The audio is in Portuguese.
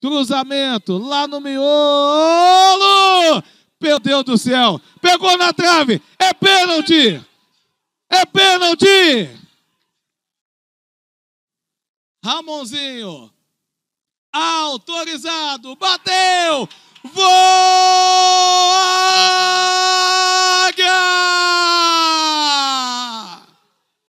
Cruzamento lá no miolo. Meu Deus do céu. Pegou na trave. É pênalti. É pênalti. Ramonzinho. Autorizado. Bateu.